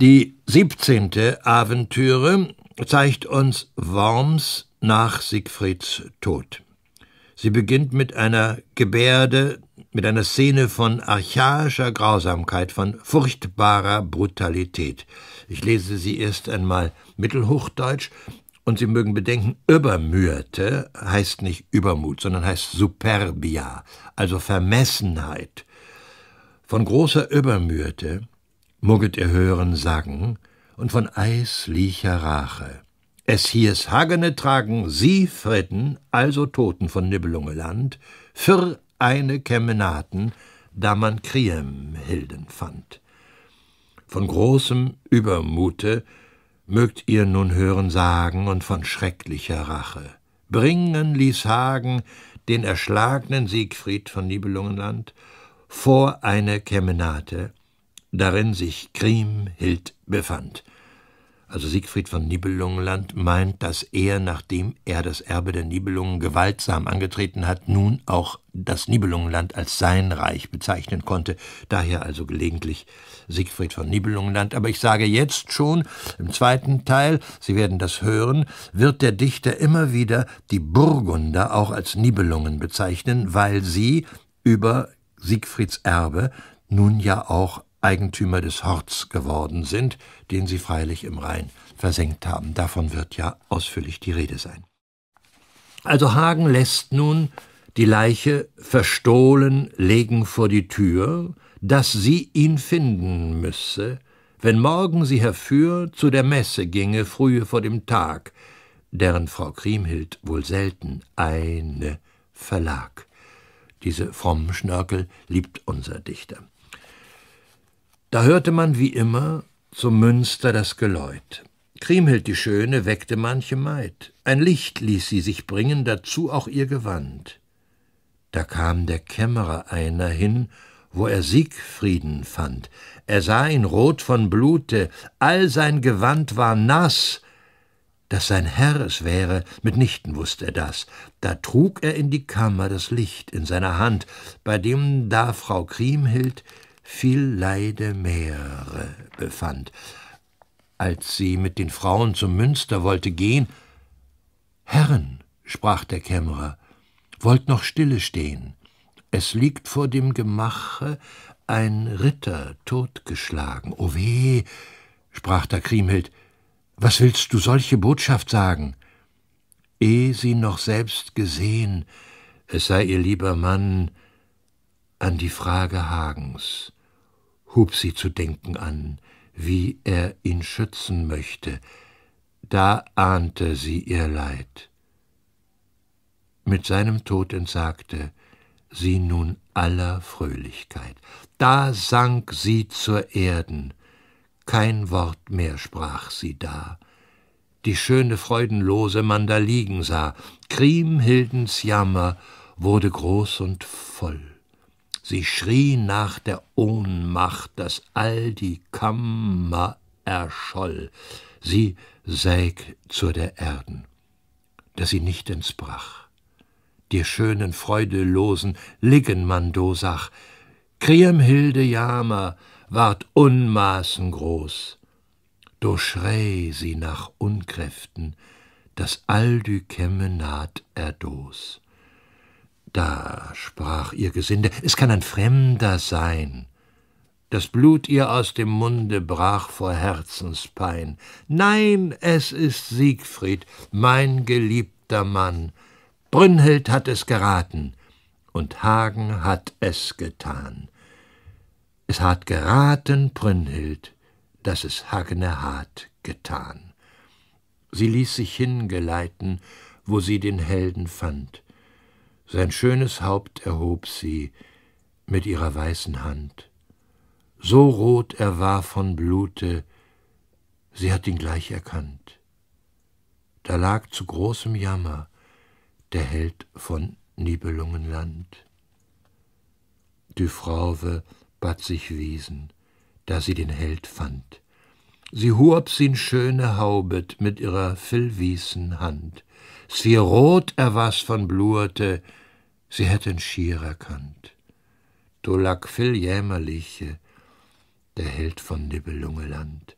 Die 17. Aventüre zeigt uns Worms nach Siegfrieds Tod. Sie beginnt mit einer Gebärde, mit einer Szene von archaischer Grausamkeit, von furchtbarer Brutalität. Ich lese sie erst einmal mittelhochdeutsch und Sie mögen bedenken, übermührte heißt nicht Übermut, sondern heißt Superbia, also Vermessenheit. Von großer Übermührte mugget ihr hören sagen, und von eislicher Rache. Es hieß Hagene tragen, sie fritten, also Toten von Nibelungeland, für eine Kemenaten, da man Kriem Hilden fand. Von großem Übermute mögt ihr nun hören sagen und von schrecklicher Rache. Bringen ließ Hagen den erschlagenen Siegfried von Nibelungenland vor eine Kemenate, darin sich Kriemhild befand. Also Siegfried von Nibelungenland meint, dass er, nachdem er das Erbe der Nibelungen gewaltsam angetreten hat, nun auch das Nibelungenland als sein Reich bezeichnen konnte, daher also gelegentlich Siegfried von Nibelungenland. Aber ich sage jetzt schon, im zweiten Teil, Sie werden das hören, wird der Dichter immer wieder die Burgunder auch als Nibelungen bezeichnen, weil sie über Siegfrieds Erbe nun ja auch Eigentümer des Horts geworden sind, den sie freilich im Rhein versenkt haben. Davon wird ja ausführlich die Rede sein. Also Hagen lässt nun die Leiche verstohlen legen vor die Tür, dass sie ihn finden müsse, wenn morgen sie herfür zu der Messe ginge, frühe vor dem Tag, deren Frau Kriemhild wohl selten eine verlag. Diese frommen Schnörkel liebt unser Dichter. Da hörte man wie immer zum Münster das Geläut. Kriemhild die Schöne weckte manche Maid. Ein Licht ließ sie sich bringen, dazu auch ihr Gewand. Da kam der Kämmerer einer hin, wo er Siegfrieden fand. Er sah ihn rot von Blute, all sein Gewand war nass. Dass sein Herr es wäre, mitnichten wußt er das. Da trug er in die Kammer das Licht in seiner Hand, bei dem da Frau Kriemhild viel Leide Meere befand. Als sie mit den Frauen zum Münster wollte gehen, Herren, sprach der Kämmerer, wollt noch stille stehen. Es liegt vor dem Gemache ein Ritter totgeschlagen. O weh, sprach da Kriemhild, was willst du solche Botschaft sagen? Ehe sie noch selbst gesehen, es sei ihr lieber Mann, an die Frage Hagens hub sie zu denken an, wie er ihn schützen möchte, da ahnte sie ihr Leid. Mit seinem Tod entsagte sie nun aller Fröhlichkeit. Da sank sie zur Erden, kein Wort mehr sprach sie da. Die schöne freudenlose man liegen sah, Kriemhildens Jammer wurde groß und voll. Sie schrie nach der Ohnmacht, daß all die Kammer erscholl. Sie säg zu der Erden, daß sie nicht entbrach. Dir schönen, freudelosen Liggenmandosach, Kriemhilde Jamer ward Unmaßen groß. Do schrei sie nach Unkräften, daß all die Kämme naht erdos. Da, sprach ihr Gesinde, es kann ein Fremder sein. Das Blut ihr aus dem Munde brach vor Herzenspein. Nein, es ist Siegfried, mein geliebter Mann. Brünnhild hat es geraten, und Hagen hat es getan. Es hat geraten Brünnhild, dass es Hagne hat getan. Sie ließ sich hingeleiten, wo sie den Helden fand. Sein schönes Haupt erhob sie mit ihrer weißen Hand. So rot er war von Blute, sie hat ihn gleich erkannt. Da lag zu großem Jammer der Held von Nibelungenland. Die Frauwe bat sich Wiesen, da sie den Held fand. Sie hob sin schöne Haubet mit ihrer Villwiesen Hand sie rot er was von Blurte, sie hätten schier erkannt. Du lag viel jämmerliche der Held von Nibelungeland.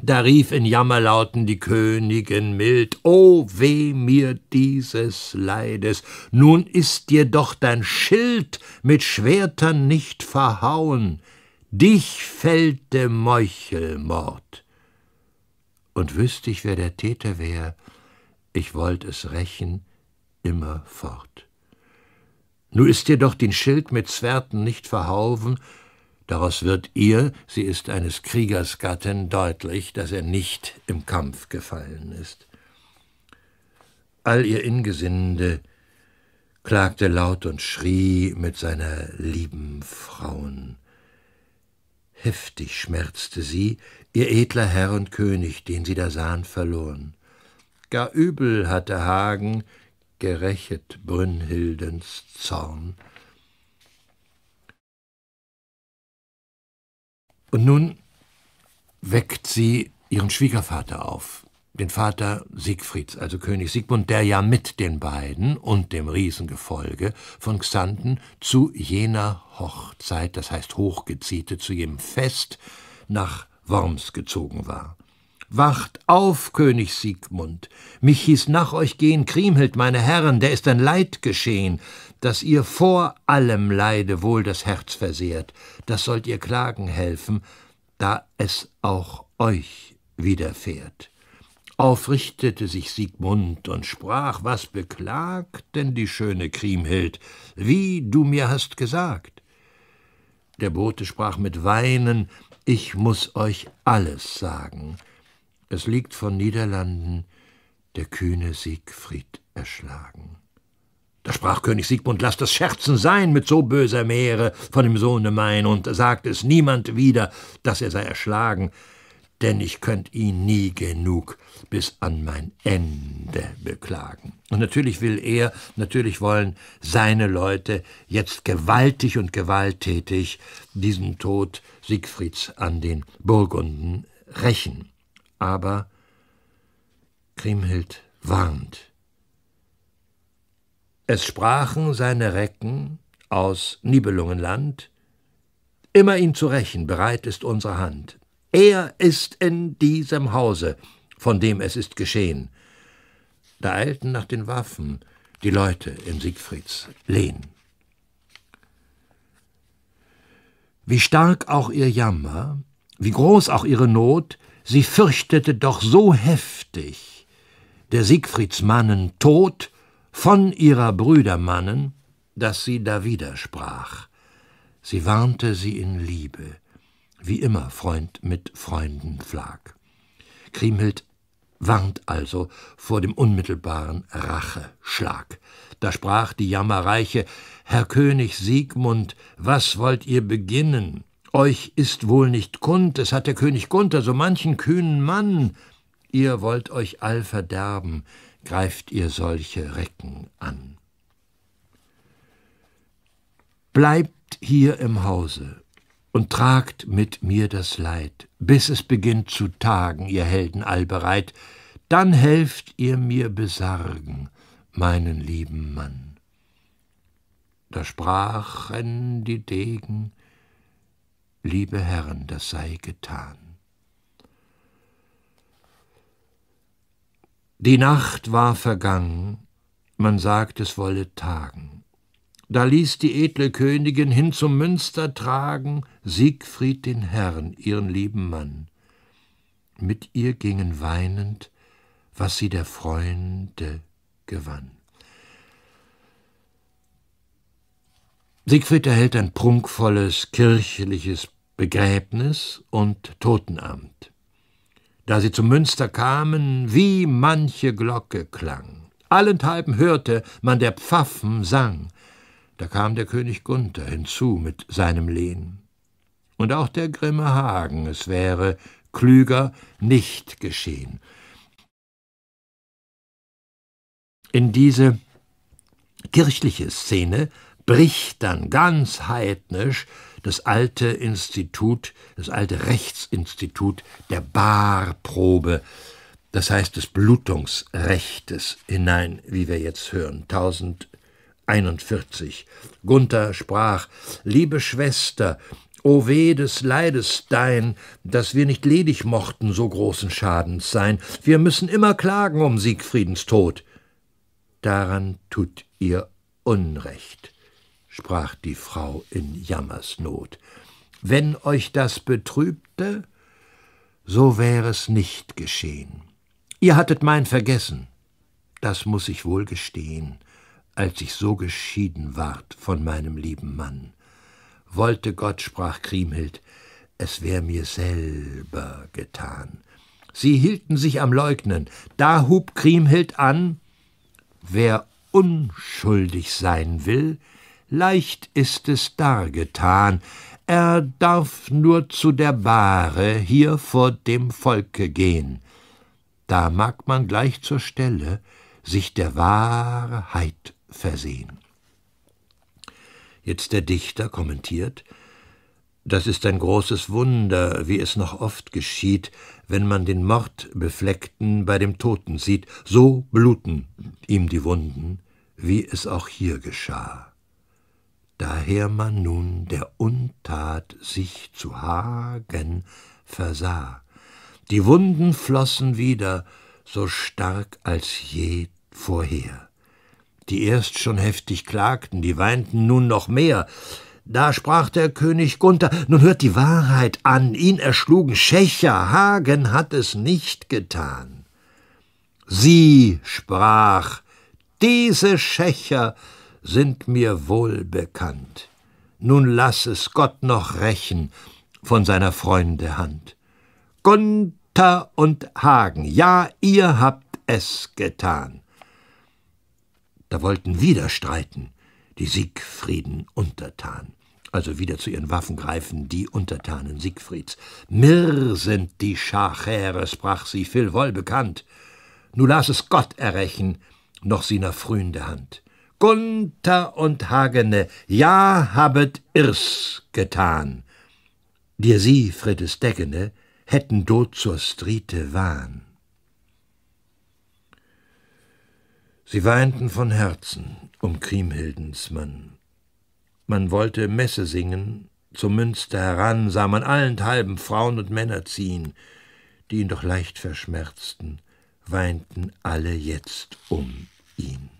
Da rief in Jammerlauten die Königin mild, O weh mir dieses Leides, nun ist dir doch dein Schild mit Schwertern nicht verhauen, dich fällt der Meuchelmord. Und wüsste ich, wer der Täter wär, ich wollt es rächen, immer fort. Nu ist ihr doch den Schild mit Zwerten nicht verhaufen, daraus wird ihr, sie ist eines Kriegers Gattin, deutlich, dass er nicht im Kampf gefallen ist. All ihr Ingesinde klagte laut und schrie mit seiner lieben Frauen. Heftig schmerzte sie, ihr edler Herr und König, den sie da sahen, verloren. Gar übel hatte Hagen gerächet Brünnhildens Zorn. Und nun weckt sie ihren Schwiegervater auf, den Vater Siegfrieds, also König Siegmund, der ja mit den beiden und dem Riesengefolge von Xanten zu jener Hochzeit, das heißt Hochgeziete, zu jenem Fest nach Worms gezogen war. Wacht auf, König Siegmund! Mich hieß nach euch gehen Kriemhild, meine Herren, der ist ein Leid geschehen, dass ihr vor allem Leide wohl das Herz versehrt. Das sollt ihr klagen helfen, da es auch euch widerfährt. Aufrichtete sich Siegmund und sprach, was beklagt denn die schöne Kriemhild, wie du mir hast gesagt? Der Bote sprach mit Weinen, ich muß euch alles sagen. Es liegt von Niederlanden der kühne Siegfried erschlagen. Da sprach König Siegmund, lass das Scherzen sein mit so böser Meere von dem Sohne mein und sagt es niemand wieder, dass er sei erschlagen, denn ich könnt ihn nie genug bis an mein Ende beklagen. Und natürlich will er, natürlich wollen seine Leute jetzt gewaltig und gewalttätig diesen Tod Siegfrieds an den Burgunden rächen. Aber Kriemhild warnt. Es sprachen seine Recken aus Nibelungenland, immer ihn zu rächen bereit ist unsere Hand. Er ist in diesem Hause, von dem es ist geschehen. Da eilten nach den Waffen die Leute in Siegfrieds Lehn. Wie stark auch ihr Jammer, wie groß auch ihre Not, Sie fürchtete doch so heftig der Siegfriedsmannen Tod von ihrer Brüder Mannen, dass sie da widersprach. Sie warnte sie in Liebe, wie immer Freund mit Freunden pflag. Kriemhild warnt also vor dem unmittelbaren Racheschlag. Da sprach die jammerreiche Herr König Siegmund, was wollt ihr beginnen? Euch ist wohl nicht kund, es hat der König Gunther so manchen kühnen Mann. Ihr wollt euch all verderben, greift ihr solche Recken an. Bleibt hier im Hause und tragt mit mir das Leid, bis es beginnt zu tagen, ihr Helden allbereit, dann helft ihr mir besargen, meinen lieben Mann. Da sprachen die Degen, Liebe Herren, das sei getan. Die Nacht war vergangen, man sagt, es wolle tagen. Da ließ die edle Königin hin zum Münster tragen Siegfried den Herrn, ihren lieben Mann. Mit ihr gingen weinend, was sie der Freunde gewann. Siegfried erhält ein prunkvolles kirchliches Begräbnis und Totenamt. Da sie zum Münster kamen, wie manche Glocke klang. Allenthalben hörte man der Pfaffen sang. Da kam der König Gunther hinzu mit seinem Lehn. Und auch der grimme Hagen, es wäre klüger nicht geschehen. In diese kirchliche Szene bricht dann ganz heidnisch das alte Institut, das alte Rechtsinstitut der Barprobe, das heißt des Blutungsrechtes hinein, wie wir jetzt hören. 1041. Gunther sprach: Liebe Schwester, O weh des Leides dein, dass wir nicht ledig mochten so großen Schadens sein, wir müssen immer klagen um Siegfriedens Tod. Daran tut ihr Unrecht sprach die Frau in Jammersnot, wenn euch das betrübte, so wäre es nicht geschehen. Ihr hattet mein vergessen, das muß ich wohl gestehen, als ich so geschieden ward von meinem lieben Mann. Wollte Gott, sprach Kriemhild, es wär mir selber getan. Sie hielten sich am Leugnen, da hub Kriemhild an, wer unschuldig sein will, leicht ist es dargetan, er darf nur zu der Bahre hier vor dem Volke gehen. Da mag man gleich zur Stelle sich der Wahrheit versehen. Jetzt der Dichter kommentiert, das ist ein großes Wunder, wie es noch oft geschieht, wenn man den Mordbefleckten bei dem Toten sieht, so bluten ihm die Wunden, wie es auch hier geschah daher man nun der Untat sich zu hagen versah. Die Wunden flossen wieder, so stark als je vorher. Die erst schon heftig klagten, die weinten nun noch mehr. Da sprach der König Gunther, nun hört die Wahrheit an, ihn erschlugen Schächer, Hagen hat es nicht getan. Sie sprach, diese Schächer sind mir wohl bekannt. Nun lass es Gott noch rächen von seiner Freunde Hand. Gunther und Hagen, ja, ihr habt es getan. Da wollten wieder streiten, die Siegfrieden untertan. Also wieder zu ihren Waffen greifen die Untertanen Siegfrieds. Mirr sind die Schachere, sprach sie, viel wohl bekannt. Nun lass es Gott errächen, noch sie nach frühender Hand. Gunther und Hagene, ja habet irs getan. Dir sie, Frides Deggene, hätten do zur Striete wahn. Sie weinten von Herzen um Kriemhildens Mann. Man wollte Messe singen, zum Münster heran sah man allenthalben Frauen und Männer ziehen, die ihn doch leicht verschmerzten, weinten alle jetzt um ihn.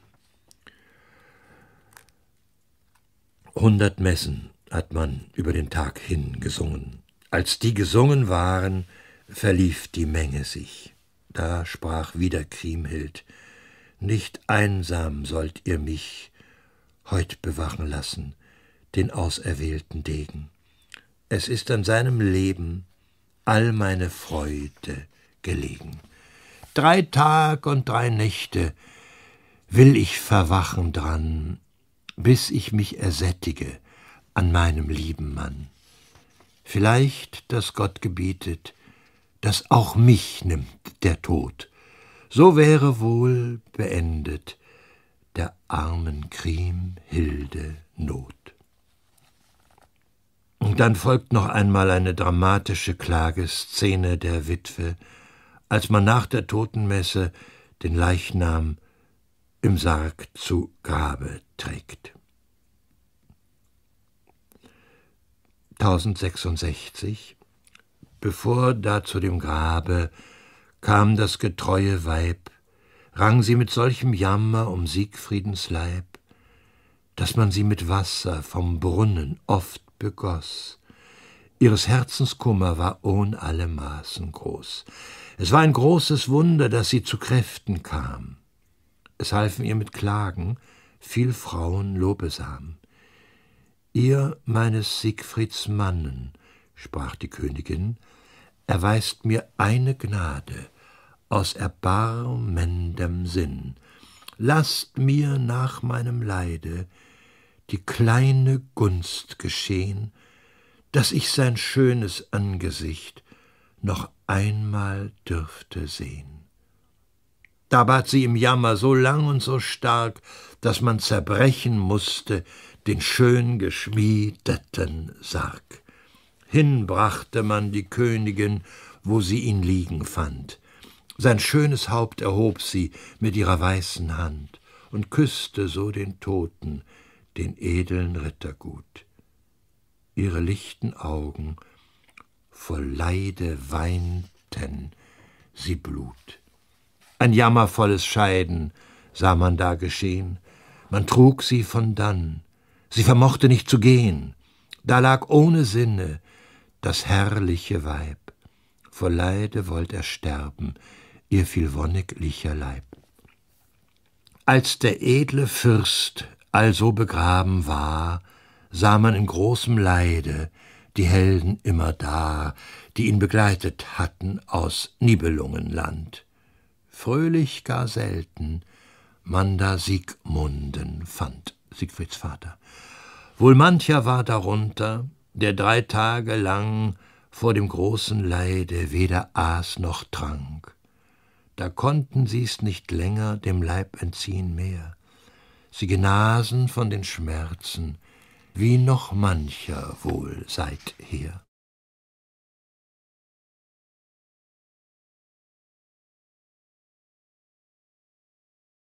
Hundert Messen hat man über den Tag hin gesungen. Als die gesungen waren, verlief die Menge sich. Da sprach wieder Kriemhild, Nicht einsam sollt ihr mich heut bewachen lassen, den auserwählten Degen. Es ist an seinem Leben all meine Freude gelegen. Drei Tag und drei Nächte will ich verwachen dran, bis ich mich ersättige an meinem lieben Mann. Vielleicht, dass Gott gebietet, dass auch mich nimmt der Tod. So wäre wohl beendet der armen Kriemhilde Not. Und dann folgt noch einmal eine dramatische Klageszene der Witwe, als man nach der Totenmesse den Leichnam im Sarg zu Grabe trägt. 1066 Bevor da zu dem Grabe kam das getreue Weib, rang sie mit solchem Jammer um Siegfriedens Leib, dass man sie mit Wasser vom Brunnen oft begoß. Ihres Herzens Kummer war ohn alle Maßen groß. Es war ein großes Wunder, daß sie zu Kräften kam. Es halfen ihr mit Klagen viel Frauen Lobesam. Ihr meines Siegfrieds Mannen, sprach die Königin, erweist mir eine Gnade aus erbarmendem Sinn. Lasst mir nach meinem Leide die kleine Gunst geschehn, dass ich sein schönes Angesicht noch einmal dürfte sehn. Da bat sie im Jammer so lang und so stark, daß man zerbrechen mußte den schön geschmiedeten Sarg. Hinbrachte man die Königin, wo sie ihn liegen fand. Sein schönes Haupt erhob sie mit ihrer weißen Hand und küßte so den Toten, den edeln Rittergut. Ihre lichten Augen vor Leide weinten sie Blut. Ein jammervolles Scheiden sah man da geschehen. Man trug sie von dann. Sie vermochte nicht zu gehen. Da lag ohne Sinne das herrliche Weib. Vor Leide wollt er sterben, ihr viel wonniglicher Leib. Als der edle Fürst also begraben war, sah man in großem Leide die Helden immer da, die ihn begleitet hatten aus Nibelungenland fröhlich gar selten, man da Siegmunden fand, Siegfrieds Vater. Wohl mancher war darunter, der drei Tage lang vor dem großen Leide weder aß noch trank. Da konnten sie's nicht länger dem Leib entziehen mehr. Sie genasen von den Schmerzen, wie noch mancher wohl seither.